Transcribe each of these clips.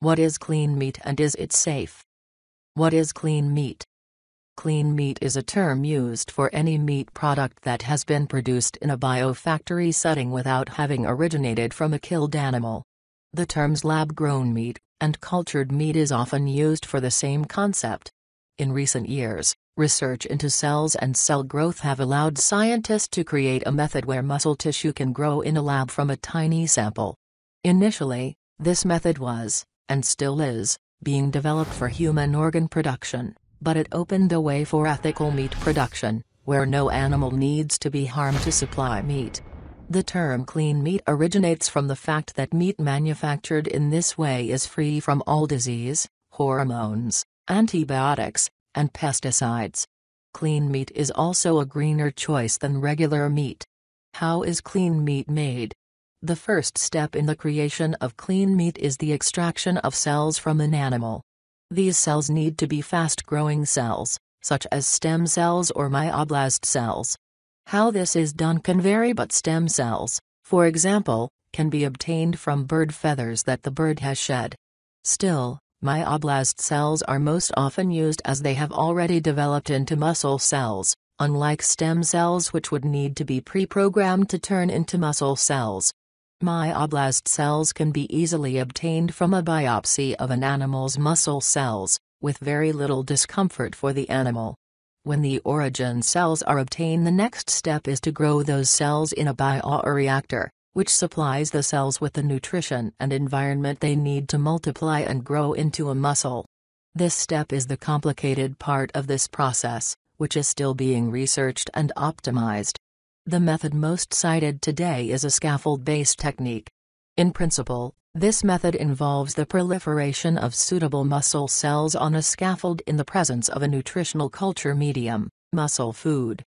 What is clean meat and is it safe? What is clean meat? Clean meat is a term used for any meat product that has been produced in a biofactory setting without having originated from a killed animal. The terms lab-grown meat and cultured meat is often used for the same concept. In recent years, research into cells and cell growth have allowed scientists to create a method where muscle tissue can grow in a lab from a tiny sample. Initially, this method was, and still is, being developed for human organ production, but it opened the way for ethical meat production, where no animal needs to be harmed to supply meat. The term clean meat originates from the fact that meat manufactured in this way is free from all disease, hormones, antibiotics, and pesticides. Clean meat is also a greener choice than regular meat. How is clean meat made? The first step in the creation of clean meat is the extraction of cells from an animal. These cells need to be fast-growing cells, such as stem cells or myoblast cells. How this is done can vary but stem cells, for example, can be obtained from bird feathers that the bird has shed. Still, myoblast cells are most often used as they have already developed into muscle cells, unlike stem cells which would need to be pre-programmed to turn into muscle cells. Myoblast cells can be easily obtained from a biopsy of an animal's muscle cells, with very little discomfort for the animal. When the origin cells are obtained the next step is to grow those cells in a bioreactor, which supplies the cells with the nutrition and environment they need to multiply and grow into a muscle. This step is the complicated part of this process, which is still being researched and optimized. The method most cited today is a scaffold-based technique. In principle, this method involves the proliferation of suitable muscle cells on a scaffold in the presence of a nutritional culture medium, muscle food.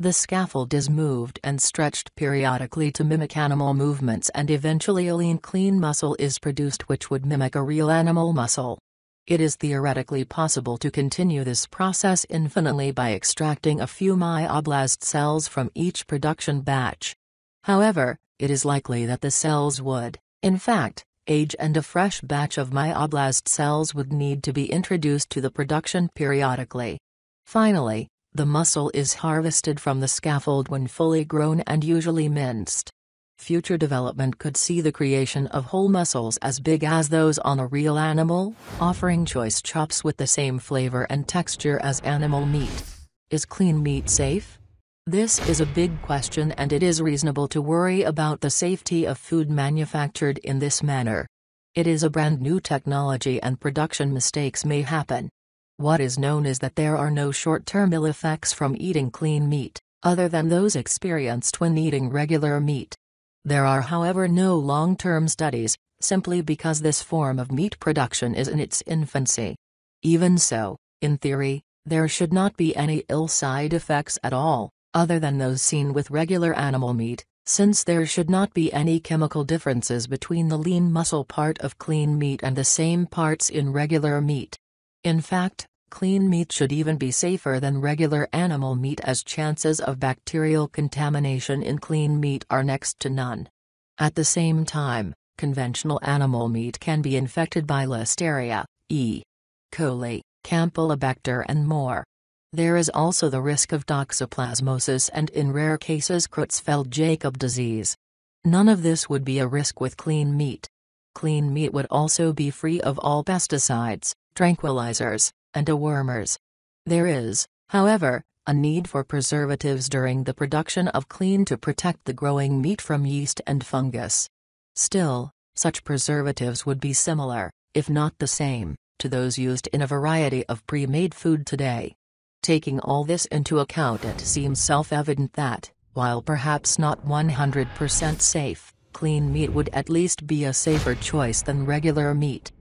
The scaffold is moved and stretched periodically to mimic animal movements and eventually a lean clean muscle is produced which would mimic a real animal muscle. It is theoretically possible to continue this process infinitely by extracting a few myoblast cells from each production batch. However, it is likely that the cells would, in fact, age and a fresh batch of myoblast cells would need to be introduced to the production periodically. Finally, the muscle is harvested from the scaffold when fully grown and usually minced. Future development could see the creation of whole muscles as big as those on a real animal, offering choice chops with the same flavor and texture as animal meat. Is clean meat safe? This is a big question and it is reasonable to worry about the safety of food manufactured in this manner. It is a brand new technology and production mistakes may happen. What is known is that there are no short-term ill effects from eating clean meat, other than those experienced when eating regular meat. There are however no long-term studies, simply because this form of meat production is in its infancy. Even so, in theory, there should not be any ill side effects at all, other than those seen with regular animal meat, since there should not be any chemical differences between the lean muscle part of clean meat and the same parts in regular meat. In fact, Clean meat should even be safer than regular animal meat as chances of bacterial contamination in clean meat are next to none. At the same time, conventional animal meat can be infected by Listeria, E. coli, Campylobacter and more. There is also the risk of toxoplasmosis and in rare cases Creutzfeldt-Jakob disease. None of this would be a risk with clean meat. Clean meat would also be free of all pesticides, tranquilizers, and dewormers. There is, however, a need for preservatives during the production of clean to protect the growing meat from yeast and fungus. Still, such preservatives would be similar, if not the same, to those used in a variety of pre-made food today. Taking all this into account it seems self-evident that, while perhaps not 100% safe, clean meat would at least be a safer choice than regular meat.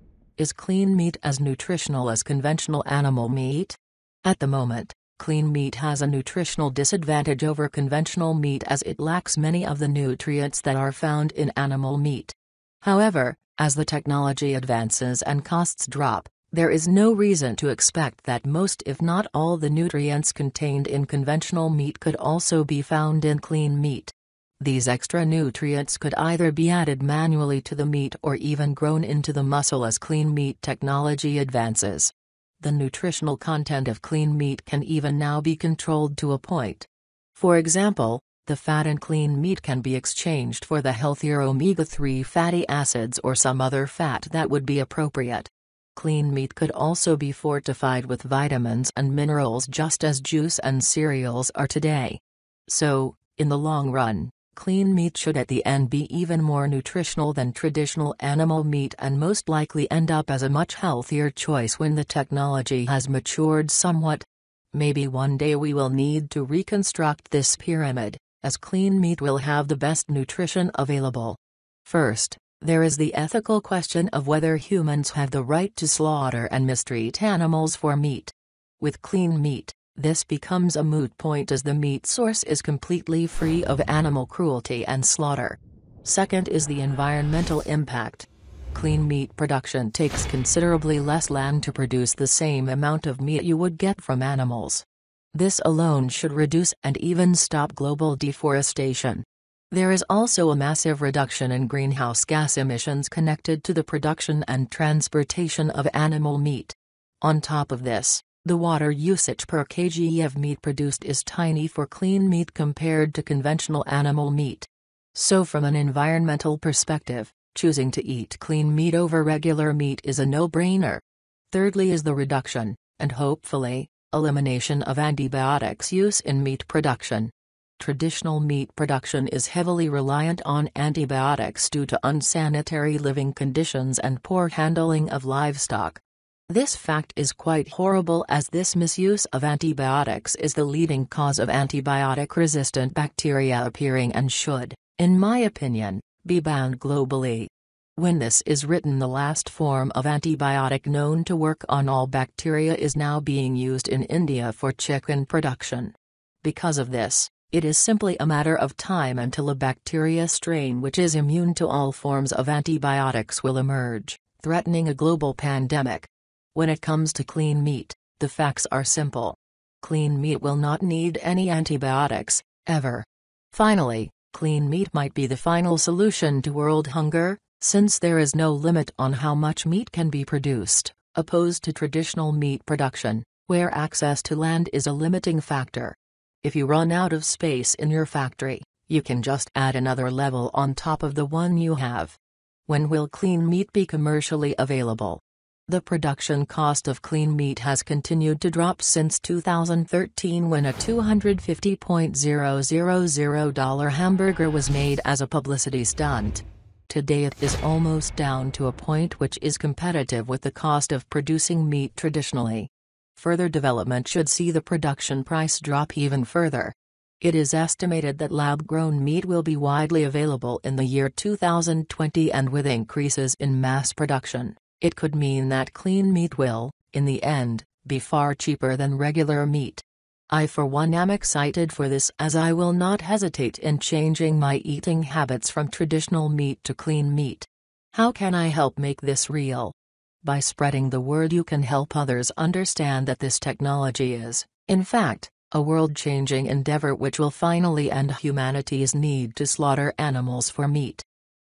Is clean meat as nutritional as conventional animal meat? At the moment, clean meat has a nutritional disadvantage over conventional meat as it lacks many of the nutrients that are found in animal meat. However, as the technology advances and costs drop, there is no reason to expect that most if not all the nutrients contained in conventional meat could also be found in clean meat. These extra nutrients could either be added manually to the meat or even grown into the muscle as clean meat technology advances. The nutritional content of clean meat can even now be controlled to a point. For example, the fat in clean meat can be exchanged for the healthier omega 3 fatty acids or some other fat that would be appropriate. Clean meat could also be fortified with vitamins and minerals just as juice and cereals are today. So, in the long run, Clean meat should at the end be even more nutritional than traditional animal meat and most likely end up as a much healthier choice when the technology has matured somewhat. Maybe one day we will need to reconstruct this pyramid, as clean meat will have the best nutrition available. First, there is the ethical question of whether humans have the right to slaughter and mistreat animals for meat. With clean meat, this becomes a moot point as the meat source is completely free of animal cruelty and slaughter. Second is the environmental impact. Clean meat production takes considerably less land to produce the same amount of meat you would get from animals. This alone should reduce and even stop global deforestation. There is also a massive reduction in greenhouse gas emissions connected to the production and transportation of animal meat. On top of this, the water usage per kg of meat produced is tiny for clean meat compared to conventional animal meat. So from an environmental perspective, choosing to eat clean meat over regular meat is a no-brainer. Thirdly is the reduction, and hopefully, elimination of antibiotics use in meat production. Traditional meat production is heavily reliant on antibiotics due to unsanitary living conditions and poor handling of livestock. This fact is quite horrible as this misuse of antibiotics is the leading cause of antibiotic-resistant bacteria appearing and should, in my opinion, be banned globally. When this is written the last form of antibiotic known to work on all bacteria is now being used in India for chicken production. Because of this, it is simply a matter of time until a bacteria strain which is immune to all forms of antibiotics will emerge, threatening a global pandemic. When it comes to clean meat, the facts are simple. Clean meat will not need any antibiotics, ever. Finally, clean meat might be the final solution to world hunger, since there is no limit on how much meat can be produced, opposed to traditional meat production, where access to land is a limiting factor. If you run out of space in your factory, you can just add another level on top of the one you have. When will clean meat be commercially available? The production cost of clean meat has continued to drop since 2013 when a $250.000 hamburger was made as a publicity stunt. Today it is almost down to a point which is competitive with the cost of producing meat traditionally. Further development should see the production price drop even further. It is estimated that lab-grown meat will be widely available in the year 2020 and with increases in mass production. It could mean that clean meat will, in the end, be far cheaper than regular meat. I for one am excited for this as I will not hesitate in changing my eating habits from traditional meat to clean meat. How can I help make this real? By spreading the word you can help others understand that this technology is, in fact, a world-changing endeavor which will finally end humanity's need to slaughter animals for meat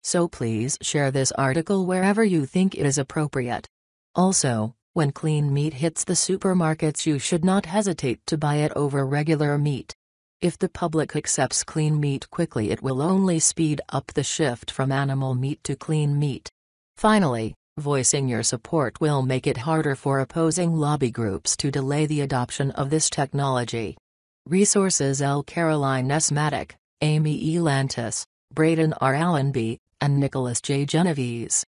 so please share this article wherever you think it is appropriate. Also, when clean meat hits the supermarkets you should not hesitate to buy it over regular meat. If the public accepts clean meat quickly it will only speed up the shift from animal meat to clean meat. Finally, voicing your support will make it harder for opposing lobby groups to delay the adoption of this technology. Resources L. Caroline S. Amy E. Lantis, Braden R. Allenby, and Nicholas J. Genovese.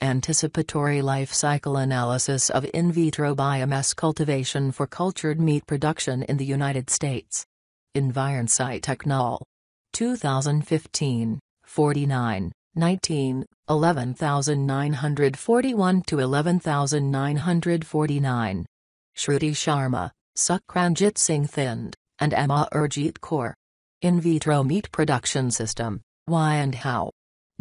Anticipatory life cycle analysis of in vitro biomass cultivation for cultured meat production in the United States. EnvironSci Technol. 2015, 49, 19, 11941 to 11949. Shruti Sharma, Sukranjit Singh Thind, and Emma Urjit Kaur. In vitro meat production system, why and how.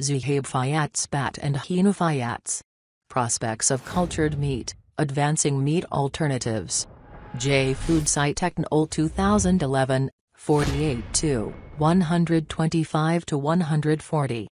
Zuhaib spat and Hina Fayats. Prospects of cultured meat, advancing meat alternatives. J Food Technol 2011, 48 125 140.